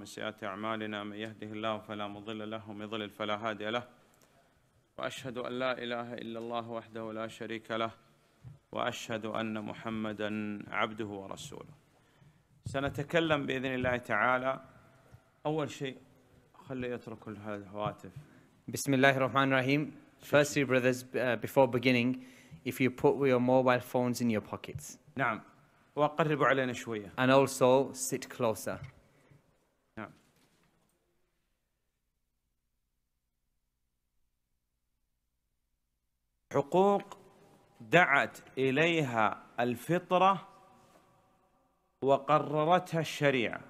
من سيئات أعمالنا من يهده الله فلا مضل له ومن يضلل فلا هادي له وأشهد أن لا إله إلا الله وحده لا شريك له وأشهد أن محمدا عبده ورسوله سنتكلم بإذن الله تعالى أول شيء خلي يترك الهواتف بسم الله الرحمن الرحيم Firstly, brothers, uh, before beginning, if you put your mobile phones in your pockets. نعم. وقربوا علينا شوية. And also sit closer. حقوق دعت اليها الفطره وقررتها الشريعه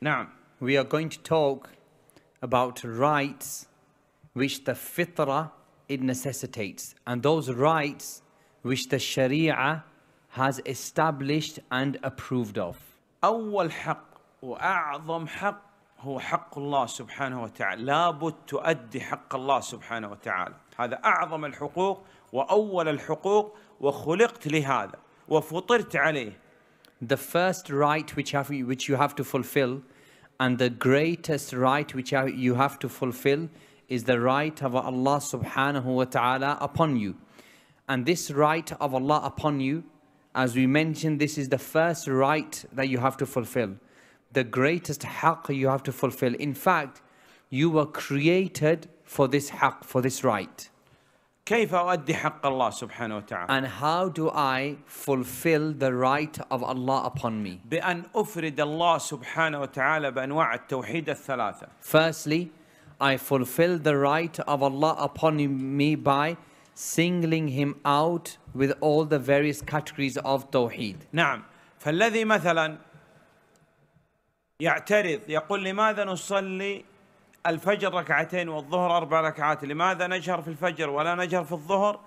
نعم we are going to talk about rights which the fitra it necessitates and those rights which the sharia has established and approved of اول حق واعظم حق هو حق الله سبحانه وتعالى لابد تؤدي حق الله سبحانه وتعالى هذا أعظم الحقوق وأول الحقوق وخلقت لهذا وفطرت عليه The first right which, have, which you have to fulfill and the greatest right which you have to fulfill is the right of Allah subhanahu wa ta'ala upon you. And this right of Allah upon you, as we mentioned, this is the first right that you have to fulfill. the greatest haqq you have to fulfill. In fact, you were created for this haqq, for this right. كيف أؤدي حق الله سبحانه وتعالى And how do I fulfill the right of Allah upon me بأن أفرد الله سبحانه وتعالى بأنواع التوحيد الثلاثة Firstly, I fulfill the right of Allah upon me by singling him out with all the various categories of tawheed نعم فالذي مثلا يعترض يقول لماذا نصلي الفجر ركعتين والظهر أربع ركعات لماذا نجهر في الفجر ولا نجهر في الظهر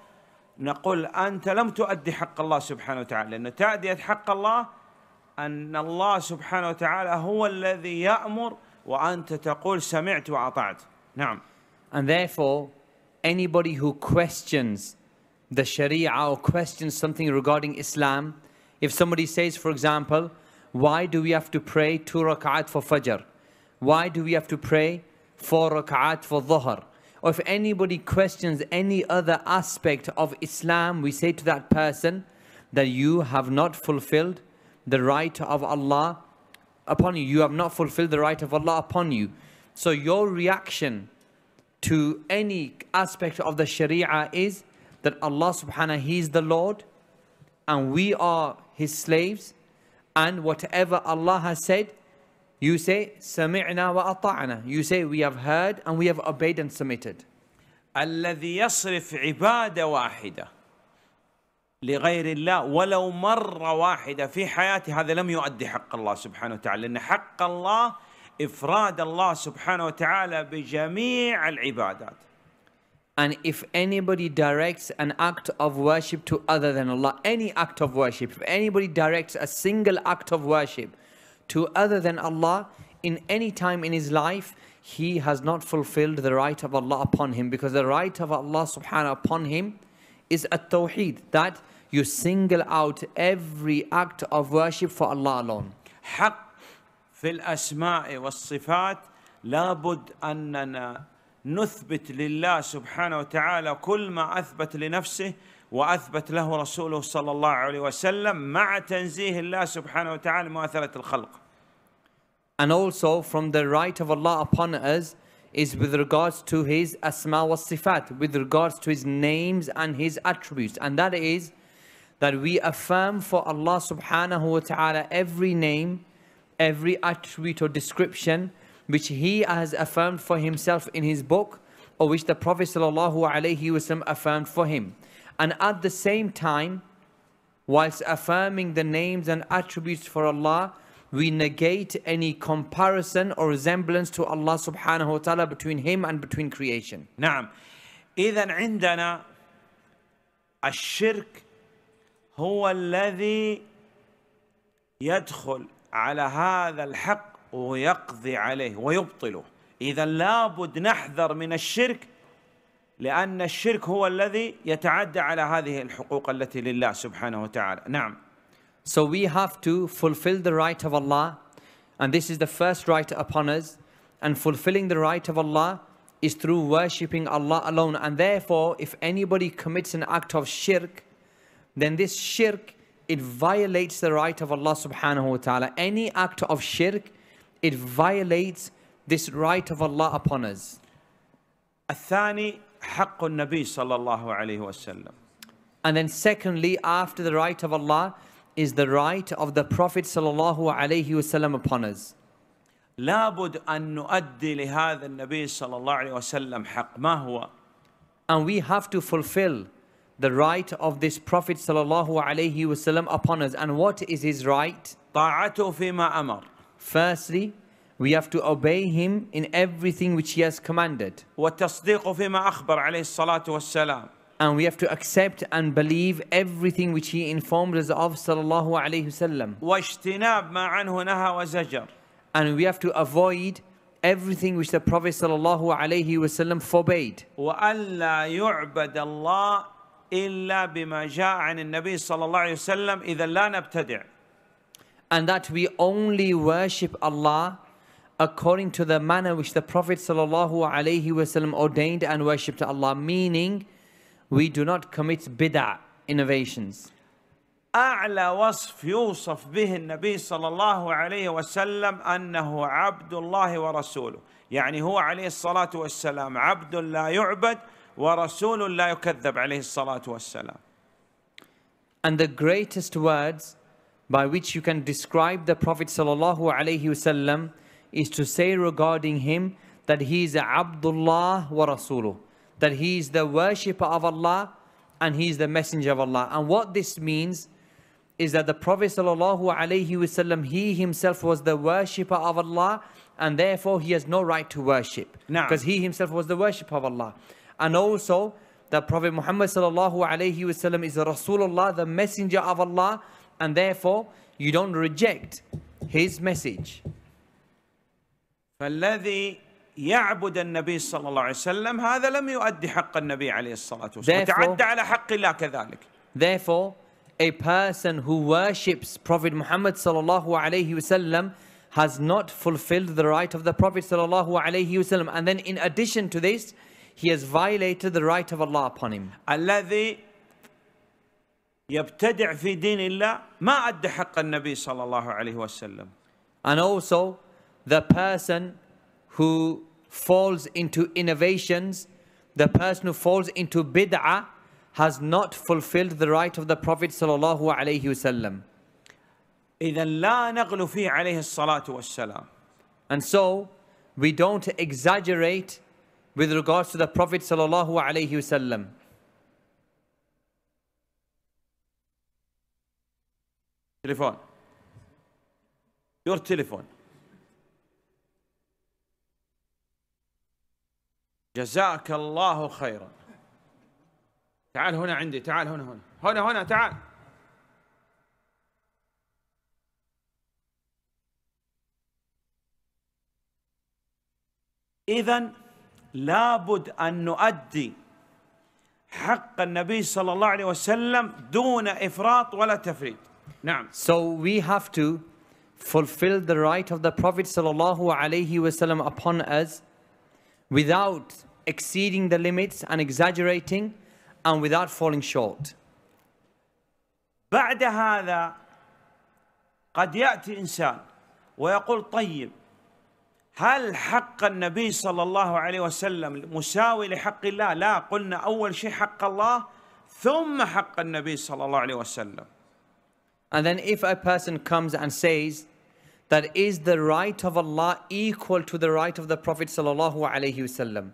نقول أنت لم تؤدي حق الله سبحانه وتعالى لأن تأدية حق الله أن الله سبحانه وتعالى هو الذي يأمر وأنت تقول سمعت وأطعت نعم And therefore anybody who questions the Sharia or questions something regarding Islam if somebody says for example why do we have to pray two rak'at for Fajr? Why do we have to pray four rak'at for Dhuhr? Or if anybody questions any other aspect of Islam, we say to that person that you have not fulfilled the right of Allah upon you. You have not fulfilled the right of Allah upon you. So your reaction to any aspect of the Sharia is that Allah subhanahu, He is the Lord and we are His slaves and whatever Allah has said, you say سمعنا وأطعنا. You say we have heard and we have obeyed and submitted. الذي يصرف عبادة واحدة لغير الله ولو مرة واحدة في حياته هذا لم يؤدي حق الله سبحانه وتعالى لأن حق الله إفراد الله سبحانه وتعالى بجميع العبادات And if anybody directs an act of worship to other than Allah, any act of worship, if anybody directs a single act of worship to other than Allah in any time in his life, he has not fulfilled the right of Allah upon him because the right of Allah subhanahu upon him is a tawheed that you single out every act of worship for Allah alone. حق في الأسماء والصفات لابد أننا نثبت لله سبحانه وتعالى كل ما اثبت لنفسه واثبت له رسوله صلى الله عليه وسلم مع تنزيه الله سبحانه وتعالى مؤثرة الخلق. And also from the right of Allah upon us is with regards to his asma wa sifat, with regards to his names and his attributes. And that is that we affirm for Allah subhanahu wa ta'ala every name, every attribute or description which he has affirmed for himself in his book or which the Prophet sallallahu alaihi wasallam affirmed for him. And at the same time, whilst affirming the names and attributes for Allah, we negate any comparison or resemblance to Allah subhanahu wa ta'ala between him and between creation. نعم. إذا عندنا الشرك هو الذي يدخل على هذا الحق ويقضي عليه ويبطله اذا لابد نحذر من الشرك لان الشرك هو الذي يتعدى على هذه الحقوق التي لله سبحانه وتعالى نعم So we have to fulfill the right of Allah and this is the first right upon us and fulfilling the right of Allah is through worshipping Allah alone and therefore if anybody commits an act of shirk then this shirk it violates the right of Allah subhanahu wa ta'ala any act of shirk it violates this right of Allah upon us. الثاني حق النبي صلى الله عليه وسلم. And then secondly, after the right of Allah is the right of the Prophet صلى الله عليه وسلم upon us. أن نؤدي لهذا النبي صلى الله عليه وسلم حق ما هو؟ And we have to fulfill the right of this Prophet صلى الله عليه وسلم upon us. And what is his right? أمر. Firstly, we have to obey him in everything which he has commanded. And we have to accept and believe everything which he informed us of sallallahu alayhi wasallam. And we have to avoid everything which the Prophet sallallahu alayhi wasallam forbade. And we have to avoid everything which the Prophet sallallahu عليه wasallam forbade and that we only worship Allah according to the manner which the Prophet ﷺ ordained and worshipped Allah, meaning we do not commit bid'ah innovations. أعلى وصف يوصف به النبي صلى الله عليه وسلم أنه عبد الله ورسوله يعني هو عليه الصلاة والسلام عبد لا يعبد ورسول لا يكذب عليه الصلاة والسلام And the greatest words by which you can describe the Prophet ﷺ is to say regarding him that he is Abdullah wa Rasuluh, that he is the worshipper of Allah and he is the messenger of Allah. And what this means is that the Prophet ﷺ, he himself was the worshipper of Allah and therefore he has no right to worship because he himself was the worshipper of Allah. And also, the Prophet Muhammad ﷺ is Rasulullah, the messenger of Allah and therefore you don't reject his message. فالذي يعبد النبي صلى الله عليه وسلم هذا لم يؤدي حق النبي عليه الصلاة والسلام تعدى على حق الله كذلك Therefore, a person who worships Prophet Muhammad صلى الله عليه وسلم has not fulfilled the right of the Prophet صلى الله عليه وسلم, And then in addition to this, he has violated the right of Allah upon him. الذي يبتدع في دين الله ما أدى حق النبي صلى الله عليه وسلم And also the person who falls into innovations, the person who falls into bid'ah has not fulfilled the right of the Prophet صلى الله عليه وسلم. إذا لا نغلو فيه عليه الصلاة والسلام. And so we don't exaggerate with regards to the Prophet صلى الله عليه وسلم. تليفون يور تليفون جزاك الله خيرا تعال هنا عندي تعال هنا هنا هنا هنا تعال إذا لابد أن نؤدي حق النبي صلى الله عليه وسلم دون إفراط ولا تفريط نعم. So we have to fulfill the right of the Prophet sallallahu alaihi wasallam upon us without exceeding the limits and exaggerating and without falling short. بعد هذا قد يأتي إنسان ويقول طيب هل حق النبي صلى الله عليه وسلم مساوي لحق الله؟ لا قلنا أول شيء حق الله ثم حق النبي صلى الله عليه وسلم and then if a person comes and says that is the right of Allah equal to the right of the Prophet sallallahu alaihi wasallam,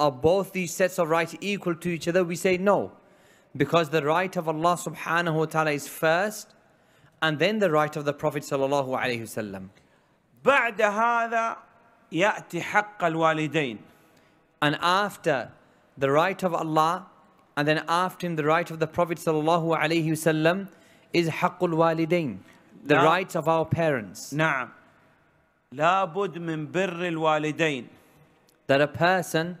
are both these sets of rights equal to each other? We say no, because the right of Allah subhanahu wa taala is first, and then the right of the Prophet sallallahu alaihi wasallam. بعد هذا يأتي حق الوالدين. And after the right of Allah, and then after him the right of the Prophet sallallahu alaihi wasallam is حق الوالدين the نعم. rights of our parents نعم لابد من بر الوالدين that a person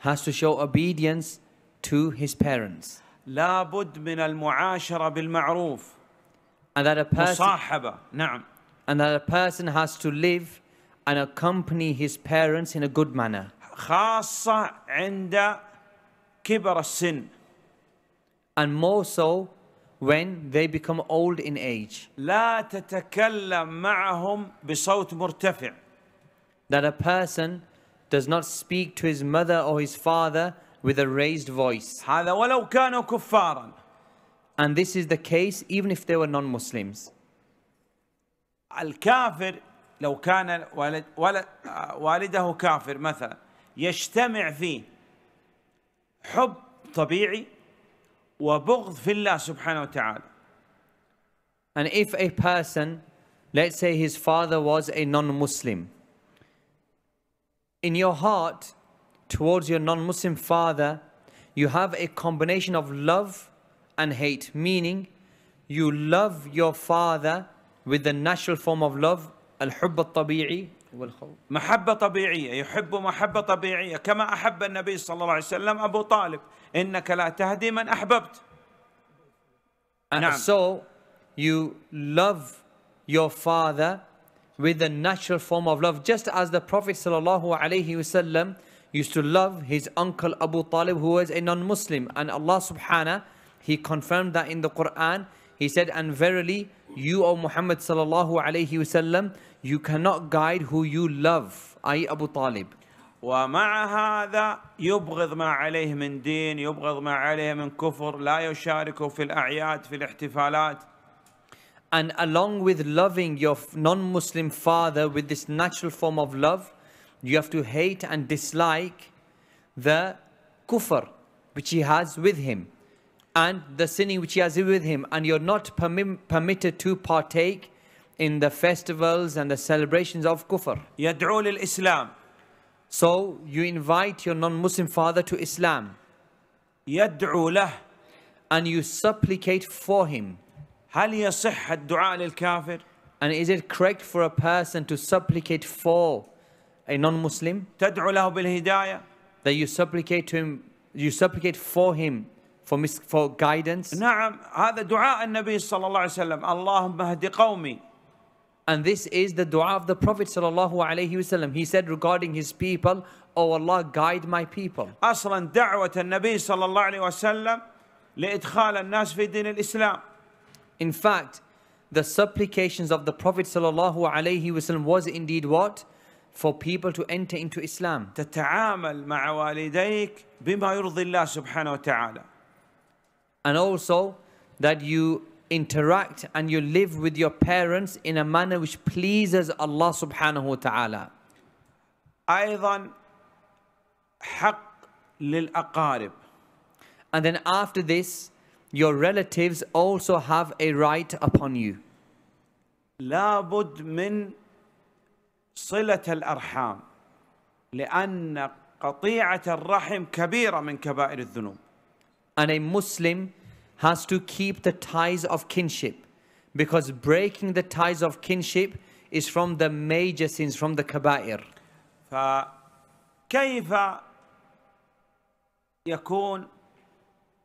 has to show obedience to his parents لابد من المعاشرة بالمعروف and that a person مصاحبة نعم and that a person has to live and accompany his parents in a good manner خاصة عند كبر السن and more so when they become old in age. لا تتكلم معهم بصوت مرتفع. That a person does not speak to his mother or his father with a raised voice. هذا ولو كانوا كفارا. And this is the case even if they were non-Muslims. الكافر لو كان والد والد والده كافر مثلا يجتمع فيه حب طبيعي وبغض في الله سبحانه وتعالى And if a person, let's say his father was a non-Muslim, in your heart towards your non-Muslim father, you have a combination of love and hate, meaning you love your father with the natural form of love, al-hubb tabii والخوف محبة طبيعية يحب محبة طبيعية كما أحب النبي صلى الله عليه وسلم أبو طالب إنك لا تهدي من أحببت And نعم. so you love your father with a natural form of love just as the Prophet صلى الله عليه وسلم used to love his uncle Abu Talib who was a non-Muslim and Allah subhanahu he confirmed that in the Quran he said and verily you O Muhammad sallallahu alaihi wasallam You cannot guide who you love, i.e. Abu Talib. ومع هذا يبغض ما عليه من دين يبغض ما عليه من كفر لا يشاركه في الأعياد في الاحتفالات And along with loving your non-Muslim father with this natural form of love, you have to hate and dislike the kufr which he has with him and the sinning which he has with him and you're not permi permitted to partake in the festivals and the celebrations of kufr. يدعو للإسلام. So you invite your non-Muslim father to Islam. يدعو له. And you supplicate for him. هل يصح الدعاء للكافر؟ And is it correct for a person to supplicate for a non-Muslim? تدعو له بالهداية. That you supplicate to him, you supplicate for him for, mis- for guidance. نعم هذا دعاء النبي صلى الله عليه وسلم اللهم اهد قومي and this is the dua of the Prophet ﷺ. He said regarding his people, Oh Allah, guide my people. أصلا دعوة النبي صلى الله عليه وسلم لإدخال الناس في دين الإسلام. In fact, the supplications of the Prophet sallallahu alaihi wasallam was indeed what? For people to enter into Islam. تتعامل مع والديك بما يرضي الله سبحانه وتعالى. And also that you interact and you live with your parents in a manner which pleases Allah subhanahu wa ta'ala. أيضا حق للأقارب. And then after this, your relatives also have a right upon you. لابد من صلة الأرحام لأن قطيعة الرحم كبيرة من كبائر الذنوب. And a Muslim has to keep the ties of kinship because breaking the ties of kinship is from the major sins, from the kabair. فكيف يكون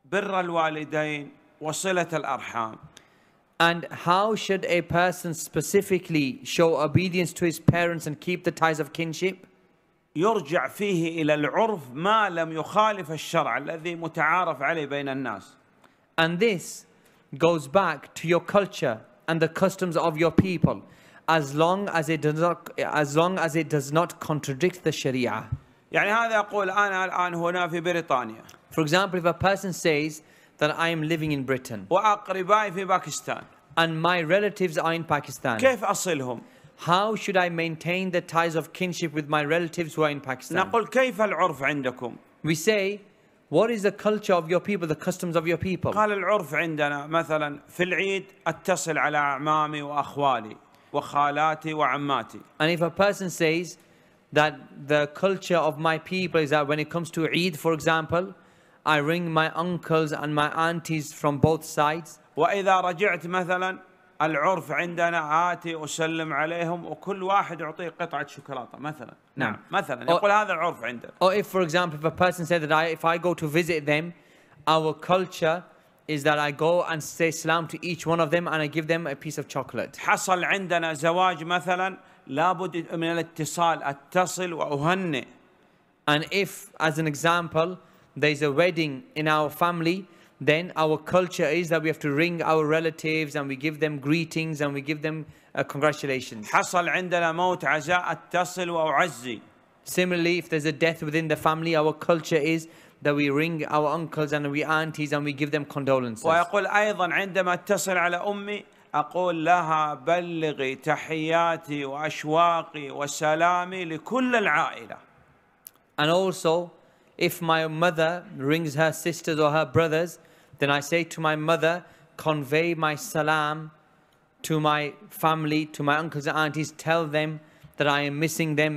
بر الوالدين وصلة الأرحام And how should a person specifically show obedience to his parents and keep the ties of kinship? يرجع فيه إلى العرف ما لم يخالف الشرع الذي متعارف عليه بين الناس. And this goes back to your culture and the customs of your people, as long as it does not, as long as it does not contradict the Sharia. يعني هذا أقول أنا الآن هنا في بريطانيا. For example, if a person says that I am living in Britain. And my relatives are in Pakistan. كيف أصلهم؟ How should I maintain the ties of kinship with my relatives who are in Pakistan? نقول كيف العرف عندكم؟ We say what is the culture of your people, the customs of your people? قال العرف عندنا مثلا في العيد أتصل على أعمامي وأخوالي وخالاتي وعماتي. And if a person says that the culture of my people is that when it comes to Eid, for example, I ring my uncles and my aunties from both sides. وإذا رجعت مثلا العرف عندنا آتي أسلم عليهم وكل واحد يعطيه قطعة شوكولاتة مثلا. نعم مثلا يقول هذا عنده or if for example if a person said that I, if I go to visit them our culture is that I go and say salam to each one of them and I give them a piece of chocolate حصل عندنا زواج مثلا لابد من الاتصال اتصل واهنئ and if as an example there's a wedding in our family then our culture is that we have to ring our relatives and we give them greetings and we give them uh, congratulations. Similarly, if there's a death within the family, our culture is that we ring our uncles and we aunties and we give them condolences. اقول لها بلغي تحياتي واشواقي وسلامي لكل And also, if my mother rings her sisters or her brothers, then I say to my mother, convey my salam to my family, to my uncles and aunties, tell them that I am missing them,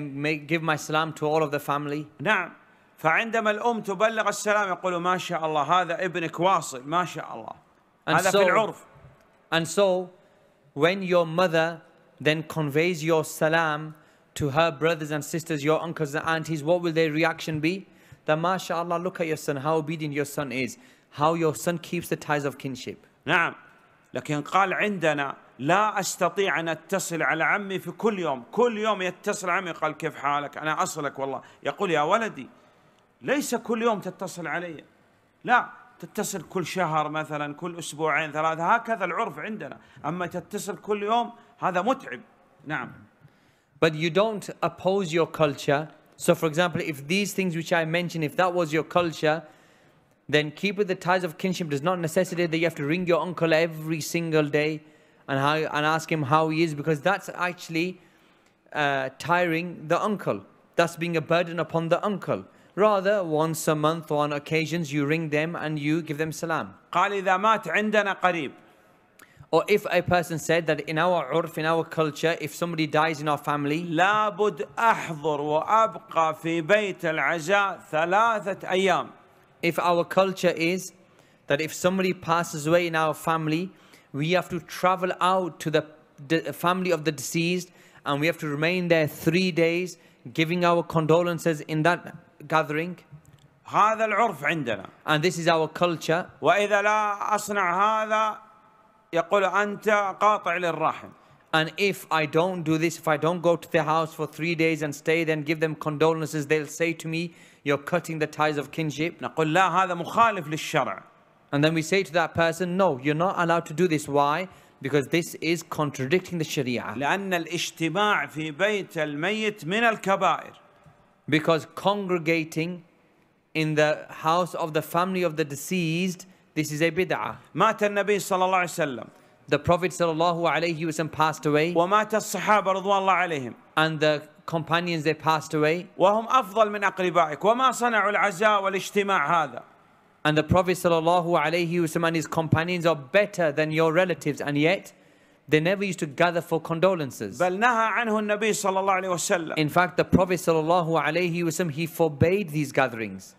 give my salam to all of the family. نعم فعندما الأم تبلغ السلام يقولوا ما شاء الله هذا ما شاء الله and هذا so, في العرف And so when your mother then conveys your salam to her brothers and sisters, your uncles and aunties, what will their reaction be? That mashallah, look at your son, how obedient your son is, how your son keeps the ties of kinship. نعم لكن قال عندنا لا استطيع ان اتصل على عمي في كل يوم، كل يوم يتصل عمي قال كيف حالك؟ انا اصلك والله، يقول يا ولدي ليس كل يوم تتصل علي. لا تتصل كل شهر مثلا، كل اسبوعين ثلاثه، هكذا العرف عندنا، اما تتصل كل يوم هذا متعب. نعم. But you don't oppose your culture. So for example, if these things which I mentioned, if that was your culture, then keeping the ties of kinship does not necessitate that you have to ring your uncle every single day. and, how, and ask him how he is because that's actually uh, tiring the uncle. That's being a burden upon the uncle. Rather, once a month or on occasions, you ring them and you give them salam. Or if a person said that in our urf, in our culture, if somebody dies in our family, لابد أحضر وأبقى في بيت العزاء ثلاثة أيام. If our culture is that if somebody passes away in our family, we have to travel out to the, family of the deceased and we have to remain there three days giving our condolences in that gathering. هذا العرف عندنا. And this is our culture. وإذا لا أصنع هذا يقول أنت قاطع للرحم. And if I don't do this, if I don't go to their house for three days and stay there and give them condolences, they'll say to me, you're cutting the ties of kinship. نقول لا هذا مخالف للشرع. And then we say to that person, no, you're not allowed to do this. Why? Because this is contradicting the Sharia. Because congregating in the house of the family of the deceased, this is a bid'ah. مات صلى الله عليه وسلم. The Prophet صلى الله عليه وسلم passed away. And the companions they passed away. وهم أفضل من أقربائك وما صنعوا العزاء والاجتماع هذا. And the Prophet ﷺ and his companions are better than your relatives, and yet they never used to gather for condolences. In fact, the Prophet ﷺ, he forbade these gatherings.